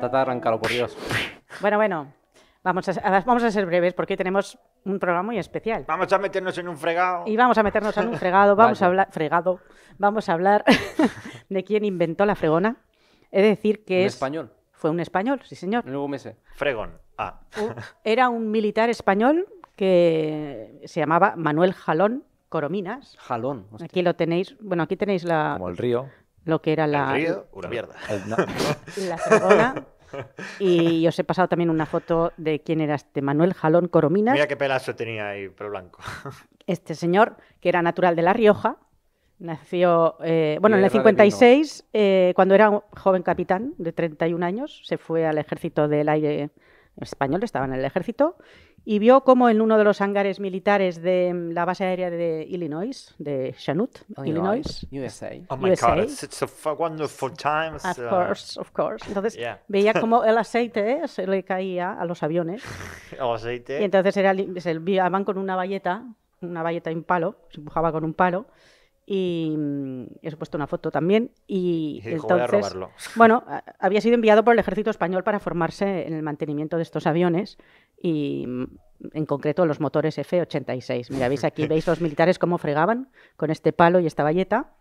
Trata de arrancarlo, por Dios. Bueno, bueno. Vamos a, vamos a ser breves porque tenemos un programa muy especial. Vamos a meternos en un fregado. Y vamos a meternos en un fregado. Vamos a hablar. Fregado. Vamos a hablar de quién inventó la fregona. Es decir, que ¿Un español. Fue un español, sí, señor. Fregón. Ah. Era un militar español que se llamaba Manuel Jalón Corominas. Jalón. Aquí lo tenéis. Bueno, aquí tenéis la. Como el río. Lo que era la. El río, una mierda. la Y os he pasado también una foto de quién era este Manuel Jalón Corominas. Mira qué pelazo tenía ahí, pero blanco. Este señor, que era natural de La Rioja, nació, eh, bueno, en el 56, eh, cuando era un joven capitán de 31 años, se fue al ejército del aire español, estaba en el ejército, y vio cómo en uno de los hangares militares de mm, la base aérea de Illinois, de Chanute, Illinois, USA. Oh my God, it's, a wonderful time. Of uh, course, of course. Entonces veía cómo el aceite eh, se le caía a los aviones. el aceite. Y entonces era, se enviaban con una valleta, una valleta y un palo, se empujaba con un palo y mm, he puesto una foto también y, entonces, bueno había sido enviado por el ejército español para formarse en el mantenimiento de estos aviones y mm, en concreto los motores F86 mira veis aquí veis los militares cómo fregaban con este palo y esta valleta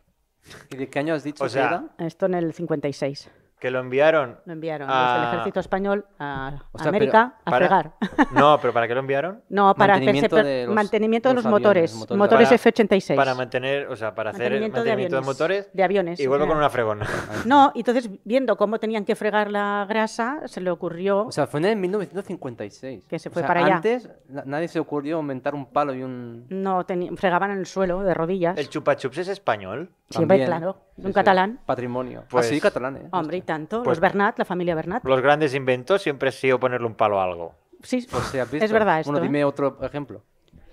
¿Y de qué año has dicho Esto en el 56. Que lo enviaron. Lo enviaron a... ejército español a, América a fregar. No, pero ¿para qué lo enviaron? No, para mantenimiento de los, mantenimiento de los, motores, motores, F-86. Para mantener, o sea, para hacer mantenimiento de, aviones, motores. De aviones. Y vuelvo con una fregona. No, entonces viendo cómo tenían que fregar la grasa, se le ocurrió. O sea, fue en 1956. Que se fue o sea, para allá. Antes nadie se ocurrió aumentar un palo y un. No, fregaban en el suelo de rodillas. ¿El chupachups es español? Siempre, sí, claro. Un catalán. Patrimonio. Ah, pues... Así catalán, ¿eh? Hombre, tanto. los pues Bernat, la familia Bernat. Los grandes inventos siempre ha sido ponerle un palo a algo. Sí, es verdad esto. Bueno, dime otro ejemplo.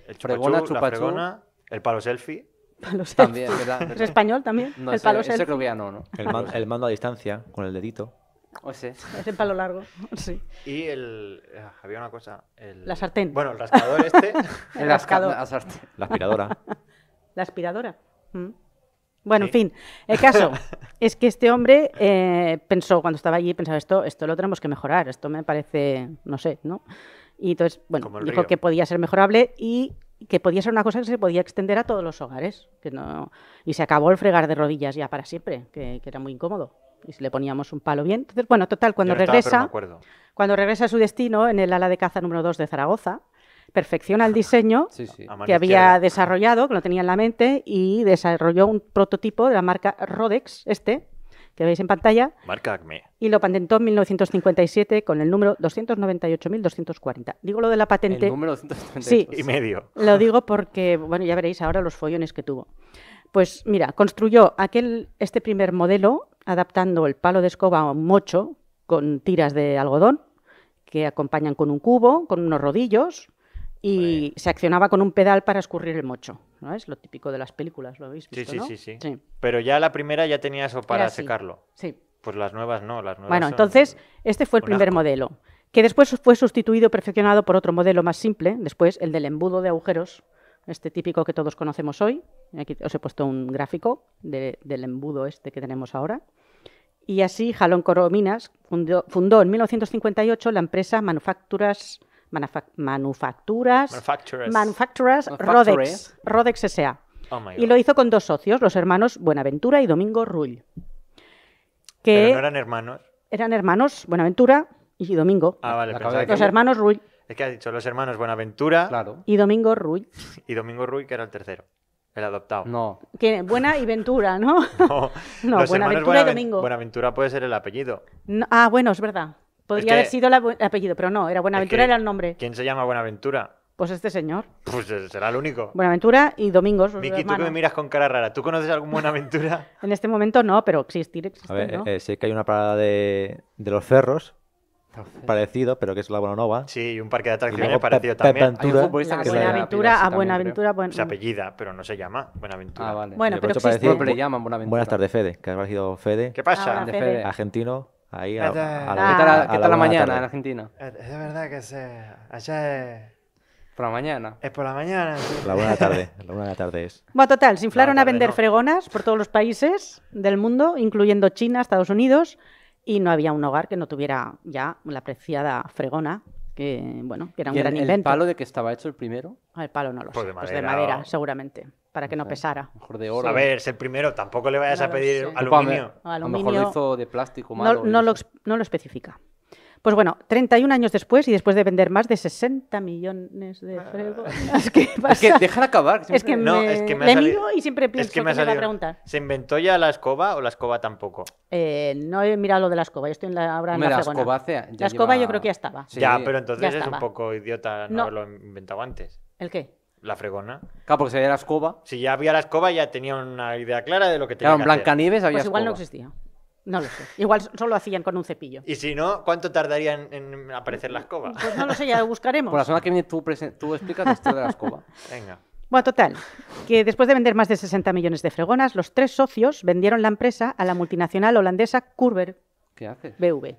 El chupachú, fregona, el palo selfie. Palo selfie. También, ¿verdad? ¿Es español también? No, el palo selfie. creo que ya no, ¿no? El, mando a distancia con el dedito. O sea. Es el palo largo, sí. Y el... Ah, había una cosa... El... La sartén. Bueno, el rascador este. el rascador. La, la aspiradora. La aspiradora. Mm. Bueno, en fin, el caso es que este hombre eh, pensó, cuando estaba allí, pensaba, esto, esto lo tenemos que mejorar, esto me parece, no sé, ¿no? Y entonces, bueno, dijo que podía ser mejorable y que podía ser una cosa que se podía extender a todos los hogares. no... Y se acabó el fregar de rodillas ya para siempre, que, era muy incómodo. Y si le poníamos un palo bien. Entonces, bueno, total, cuando regresa, cuando regresa a su destino en el ala de caza número 2 de Zaragoza, perfecciona el diseño que había desarrollado, que lo tenía en la mente, y desarrolló un prototipo de la marca Rodex, este, que veis en pantalla. Marca Acme. Y lo patentó en 1957 con el número 298.240. Digo lo de la patente. El número Sí, y medio. Lo digo porque, bueno, ya veréis ahora los follones que tuvo. Pues mira, construyó aquel, este primer modelo adaptando el palo de escoba a un mocho con tiras de algodón que acompañan con un cubo, con unos rodillos, y se accionaba con un pedal para escurrir el mocho. ¿no? Es lo típico de las películas, lo habéis visto, sí, sí, sí, sí, Pero ya la primera ya tenía eso para secarlo. Sí. Pues las nuevas no, las nuevas Bueno, entonces este fue el primer modelo, que después fue sustituido, perfeccionado por otro modelo más simple, después el del embudo de agujeros, este típico que todos conocemos hoy. Aquí os he puesto un gráfico del embudo este que tenemos ahora. Y así Jalón Corominas fundó en 1958 la empresa Manufacturas manufacturas, manufacturers, Rodex, Rodex S.A. Oh y lo hizo con dos socios, los hermanos Buenaventura y Domingo Rull. Pero no eran hermanos. Eran hermanos Buenaventura y Domingo. Ah, vale. Los hermanos Rull. Es que ha dicho los hermanos Buenaventura y Domingo Rull. y Domingo Rull, que era el tercero. El adoptado. No. Buena y Ventura, ¿no? No, Buenaventura, y Domingo. Buenaventura puede ser el apellido. ah, bueno, es verdad. Podría haber sido el apellido, pero no, era Buenaventura, era el nombre. ¿Quién se llama Buenaventura? Pues este señor. Pues eh, será el único. Buenaventura y Domingos. Vicky, tú que me miras con cara rara. ¿Tú conoces algún Buenaventura? en este momento no, pero existir existe. A ver, eh, sé que hay una parada de, los cerros. Parecido, pero que es la Bonanova. Sí, y un parque de atracciones parecido también. Hay un que Buenaventura, a Buenaventura. Buen... Se apellida, pero no se llama Buenaventura. Ah, vale. Bueno, pero, si existe. le llaman Buenaventura. Buenas tardes, Fede, que Fede. ¿Qué pasa? Argentino. Ahí ah, ¿Qué tal, la, mañana en Argentina? Es, de verdad que se, es... Por la mañana. Es por la mañana. La buena tarde, la buena tarde es. Bueno, total, se inflaron a vender fregonas por todos los países del mundo, incluyendo China, Estados Unidos, y no había un hogar que no tuviera ya la apreciada fregona que, bueno, era un gran el, ¿El palo de que estaba hecho el primero? Ah, el palo no lo pues sé. De pues de madera, seguramente. Para que no pesara. Mejor de oro. A ver, es el primero, tampoco le vayas a pedir aluminio. A lo mejor lo hizo de plástico no lo especifica. Pues bueno, 31 años después y después de vender más de 60 millones de fregos. Ah. Es que, es acabar. Es que, me... Es que me y siempre pienso que me, a preguntar. ¿Se inventó ya la escoba o la escoba tampoco? Eh, no he mirado lo de la escoba, yo estoy la, ahora en la, escoba, la escoba yo creo que ya estaba. ya, pero entonces es un poco idiota no, lo haberlo inventado antes. ¿El qué? La fregona. Claro, porque se la escoba. Si ya había la escoba, ya tenía una idea clara de lo que tenía. Claro, en Blancanieves había Pues igual no existía. No lo sé. Igual solo hacían con un cepillo. Y si no, ¿cuánto tardarían en aparecer la escoba? Pues no lo sé, ya lo buscaremos. Por la semana que tú, tú explicas esto de la escoba. Venga. Bueno, total, que después de vender más de 60 millones de fregonas, los tres socios vendieron la empresa a la multinacional holandesa Curver. ¿Qué haces? BV.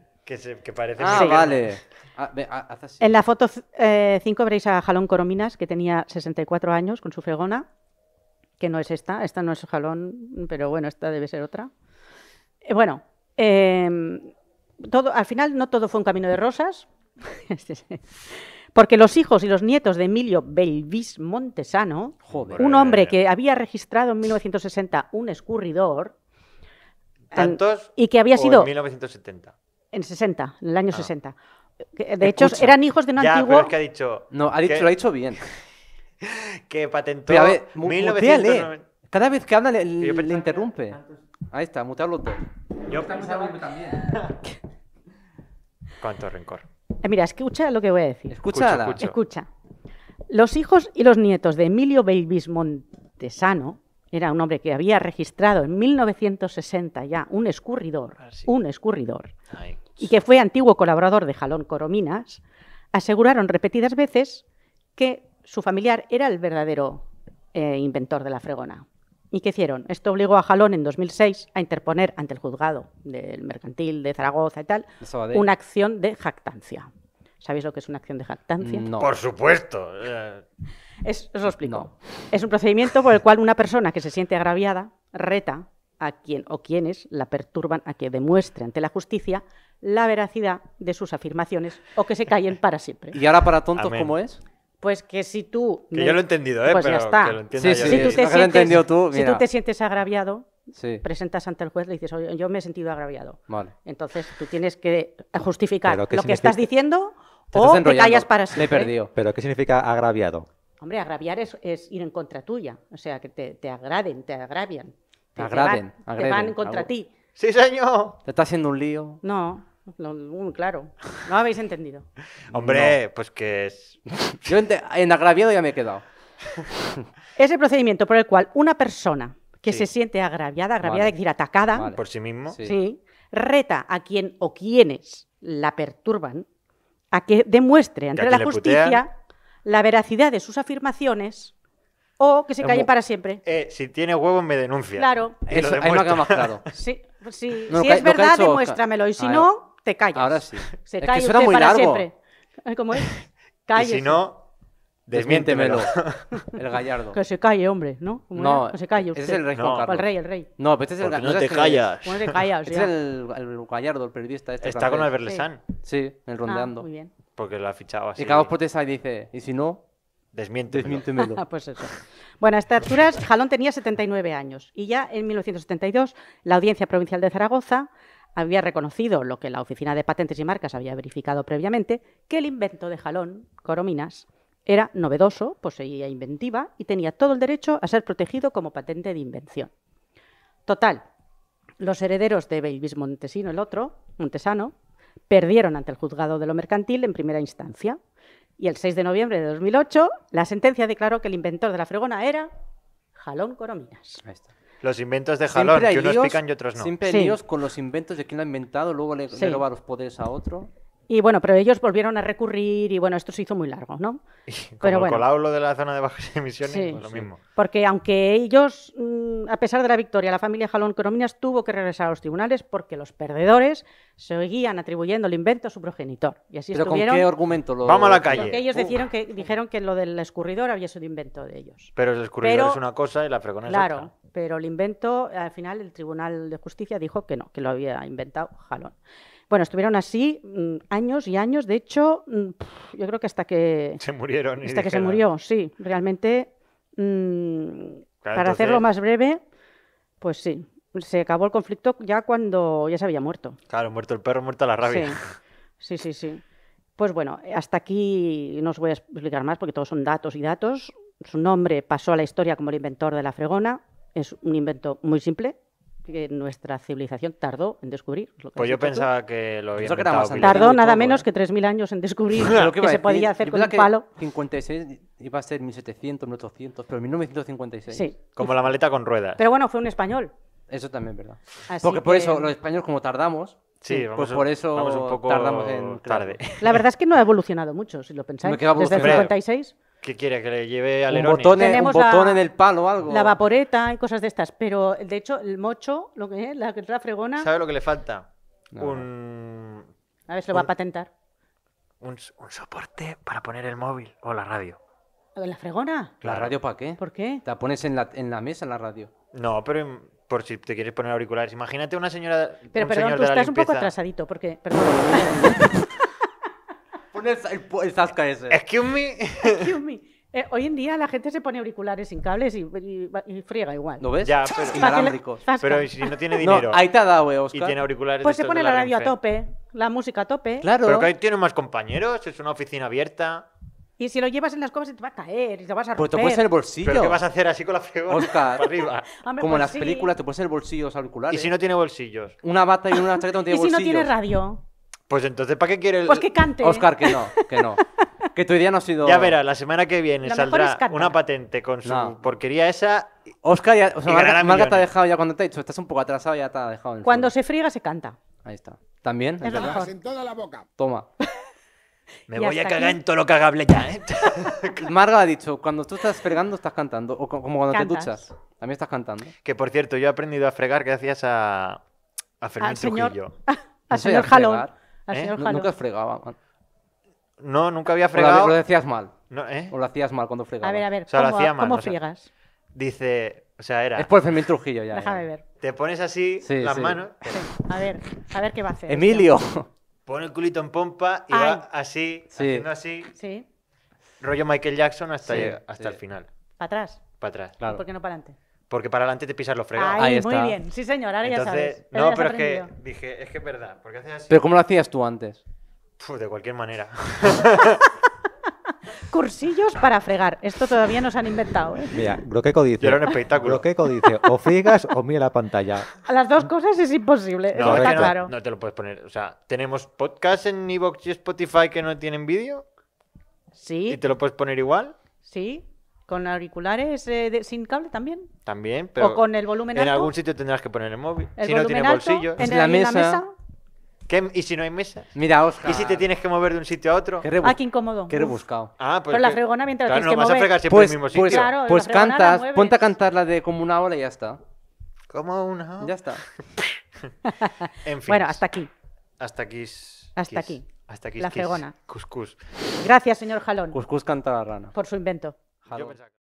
Que, parece... Ah, vale. Ah, ah, en la foto 5 eh, veréis a Jalón Corominas, que tenía 64 años con su fregona, que no es esta, esta no es Jalón, pero bueno, esta debe ser otra. Eh, bueno, em, todo, al final no todo fue un camino de rosas, porque los hijos y los nietos de Emilio Belvis Montesano, un hombre que había registrado en 1960 un escurridor, ¿Tantos? y que había sido... En 1970. En 60, en el año 60. Ah. de hecho, eran hijos de un ya, es que ha dicho... No, ha dicho, lo ha dicho bien. que patentó... Cada vez que habla le, interrumpe. Ahí está, los Yo también. Cuánto rencor. Eh, mira, escucha lo que voy a decir. Escucha, escucha, Los hijos y los nietos de Emilio Belvis Montesano, era un hombre que había registrado en 1960 ya un escurridor, ah, un escurridor, y que fue antiguo colaborador de Jalón Corominas, aseguraron repetidas veces que su familiar era el verdadero eh, inventor de la fregona. ¿Y qué hicieron? Esto obligó a Jalón en 2006 a interponer ante el juzgado del mercantil de Zaragoza y tal una acción de jactancia. ¿Sabéis lo que es una acción de jactancia? No. Por supuesto. Eh. Es, os lo explico. Es un procedimiento por el cual una persona que se siente agraviada reta a quien o quienes la perturban a que demuestre ante la justicia la veracidad de sus afirmaciones o que se callen para siempre. ¿Y ahora para tontos cómo es? Pues que si tú... Que yo lo he entendido, ¿eh? Pues ya está. si, tú te sientes, si agraviado, presentas ante el juez y dices, yo me he sentido agraviado. Vale. Entonces tú tienes que justificar lo que estás diciendo o te callas para siempre. Me he perdido. ¿Pero qué significa agraviado? Hombre, agraviar es, ir en contra tuya. O sea, que te, agraden, te agravian. Te, agraden, te, van, contra ti. Sí, señor. Te estás haciendo un lío. No. No, uh, claro. No habéis entendido. Hombre, pues que es. Yo en agraviado ya me he quedado. ese procedimiento por el cual una persona que se siente agraviada, agraviada, es decir, atacada. Por sí mismo. Sí. Reta a quien o quienes la perturban a que demuestre ante la justicia la veracidad de sus afirmaciones o que se calle para siempre. Eh, si tiene huevos, me denuncia. Claro. Eso, Sí, si es verdad, demuéstramelo. Y si ah, no, callas. Ahora sí. Se es que suena muy largo. siempre. ¿Cómo es? si no, desmiéntemelo. el gallardo. Que se calle, hombre, ¿no? Como no, se calle usted. es el rey no. El rey, el rey. No, pero este es el gallardo. No, te callas. No te callas. Este es el, gallardo, el periodista. Este Está con Albert Sí, el ah, rondeando. Ah, muy bien. Porque la ha fichado así. Y Carlos protesta y dice, ¿y si no? Desmiéntemelo. Desmiéntemelo. pues eso. Bueno, a estas alturas Jalón tenía 79 años y ya en 1972 la Audiencia Provincial de Zaragoza había reconocido lo que la Oficina de Patentes y Marcas había verificado previamente, que el invento de Jalón, Corominas, era novedoso, poseía inventiva y tenía todo el derecho a ser protegido como patente de invención. Total, los herederos de Belvis Montesino, el otro, Montesano, perdieron ante el juzgado de lo mercantil en primera instancia. Y el 6 de noviembre de 2008, la sentencia declaró que el inventor de la fregona era Jalón Corominas. Los inventos de jalón, que unos y otros no. Siempre ellos, con los inventos de quien lo ha inventado, luego le, roba los poderes a otro. Y bueno, pero ellos volvieron a recurrir y bueno, esto se hizo muy largo, ¿no? Y como pero lo de la zona de bajas emisiones, pues lo mismo. Porque aunque ellos, mm, a pesar de la victoria, la familia Jalón Corominas tuvo que regresar a los tribunales porque los perdedores seguían atribuyendo el invento a su progenitor. Y así ¿Pero con qué argumento? Lo... Vamos a la calle. Porque ellos que, dijeron que lo del escurridor había sido invento de ellos. Pero el escurridor es una cosa y la fregona es otra. Claro, pero el invento, al final el Tribunal de Justicia dijo que no, que lo había inventado Jalón. Bueno, estuvieron así mm, años y años, de hecho, mm, yo creo que hasta que... Se murieron. Hasta que se murió, sí, realmente, mm, para hacerlo más breve, pues sí, se acabó el conflicto ya cuando ya se había muerto. Claro, muerto el perro, muerta la rabia. sí, sí. sí. Pues bueno, hasta aquí no os voy a explicar más porque todos son datos y datos. Su nombre pasó a la historia como el inventor de la fregona, es un invento muy simple que nuestra civilización tardó en descubrir. pues yo pensaba que lo había tardado. Tardó nada ¿eh? menos que 3.000 años en descubrir que, se podía hacer con un palo. 56 iba a ser 1700, 1800, pero 1956. Sí. Como la maleta con ruedas. Pero bueno, fue un español. Eso también, ¿verdad? Porque por eso los españoles, como tardamos, Sí, pues por eso tardamos en tarde. La verdad es que no ha evolucionado mucho, si lo pensáis. Desde el 56. ¿Qué quiere? ¿Que le lleve al Un un botón en el palo o algo. La vaporeta y cosas de estas. Pero, de hecho, el mocho, lo que es, la, la fregona... ¿Sabe lo que le falta? Un... A ver, se lo va a patentar. Un, un soporte para poner el móvil o la radio. ¿La fregona? ¿La radio para qué? ¿Por qué? La pones en la, en la mesa, en la radio. No, pero por si te quieres poner auriculares. Imagínate una señora. Pero un perdón, tú estás un poco atrasadito, porque. Perdón. el, el ese. Excuse me. Excuse hoy en día la gente se pone auriculares sin cables y, friega igual. ¿No ves? Ya, pero, inalámbricos. Pero si no tiene dinero. No, ahí te ha dado, eh, Oscar. Y tiene auriculares. Pues se pone la, radio a tope, la música a tope. Claro. Pero que ahí tiene más compañeros, es una oficina abierta. Y si lo llevas en las cosas se te va a caer y te vas a romper. Pues te pones el bolsillo. ¿Pero qué vas a hacer así con la fregona? Oscar, arriba. como en pues las películas, te pones el bolsillo auriculares. ¿Y si no tiene bolsillos? Una bata y una chaqueta no tiene bolsillos. ¿Y si no tiene radio? Pues entonces, ¿para qué quiere el... Pues que cante. Oscar, que no, que no. Que tu idea no ha sido. Ya verás, la semana que viene saldrá una patente con su porquería esa. Oscar, ya, o Marga, te ha dejado ya cuando te ha dicho, estás un poco atrasado, ya te ha dejado. Cuando se friega, se canta. Ahí está. También. Es, lo mejor. En toda la boca. Toma. Me voy a cagar en todo lo cagable ya, ¿eh? Marga ha dicho, cuando tú estás fregando estás cantando, o como cuando te duchas, también estás cantando. Que por cierto, yo he aprendido a fregar gracias a, a Trujillo. Al señor Jalón. ¿Eh? Nunca fregaba. No, nunca había fregado. lo decías mal. ¿eh? O lo hacías mal cuando fregabas. A ver, a ver, ¿cómo, fregas? dice, o sea, era... Es por Trujillo ya. Déjame eh. ver. Te pones así las manos. A ver, a ver qué va a hacer. Emilio. Este Pone el culito en pompa y va así, haciendo así. Sí. Rollo Michael Jackson hasta, hasta el final. ¿Para atrás? Para atrás. Claro. ¿Por qué no para adelante? porque para adelante te pisas los fregados. Ahí, está. muy bien. Sí, señor, ahora ya sabes. no, pero es que dije, es que es verdad. Porque Pero ¿cómo lo hacías tú antes? de cualquier manera. Cursillos para fregar. Esto todavía nos han inventado. ¿eh? Mira, Groqueco dice. era un espectáculo. que dice, o fregas o mira la pantalla. a Las dos cosas es imposible. No, claro. No te lo puedes poner. O sea, tenemos podcast en Evox y Spotify que no tienen vídeo. Sí. ¿Y te lo puedes poner igual? Sí. ¿Con auriculares eh, sin cable también? También, pero. ¿O con el volumen alto? En algún sitio tendrás que poner el móvil. si no tiene bolsillo. En, la mesa. ¿Y si no hay mesa? Mira, Oscar. ¿Y si te tienes que mover de un sitio a otro? Qué ah, qué incómodo. Qué rebuscado. Ah, pues Pero la fregona mientras claro, tienes no, a fregar siempre pues, mismo sitio. Pues, pues cantas, ponte a cantar la de como una ola y ya está. Como una hora. Ya está. en fin. Bueno, hasta aquí. Hasta aquí. Hasta aquí. Hasta aquí. la fregona. Cuscús. Gracias, señor Jalón. Cuscús canta la rana. Por su invento. Hello. Jo pensava que...